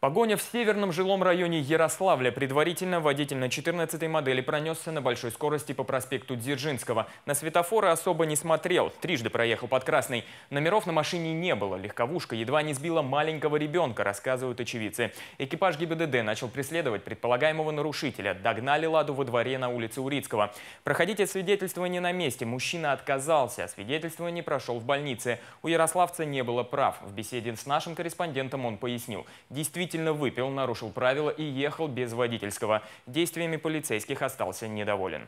Погоня в северном жилом районе Ярославля. Предварительно водитель на 14 модели пронесся на большой скорости по проспекту Дзержинского. На светофоры особо не смотрел, трижды проехал под красный. Номеров на машине не было. Легковушка едва не сбила маленького ребенка, рассказывают очевидцы. Экипаж ГИБДД начал преследовать предполагаемого нарушителя. Догнали «Ладу» во дворе на улице Урицкого. Проходить освидетельствование на месте. Мужчина отказался. Освидетельствование а прошел в больнице. У ярославца не было прав. В беседе с нашим корреспондентом он пояснил. Действительно, действительно выпил, нарушил правила и ехал без водительского. Действиями полицейских остался недоволен.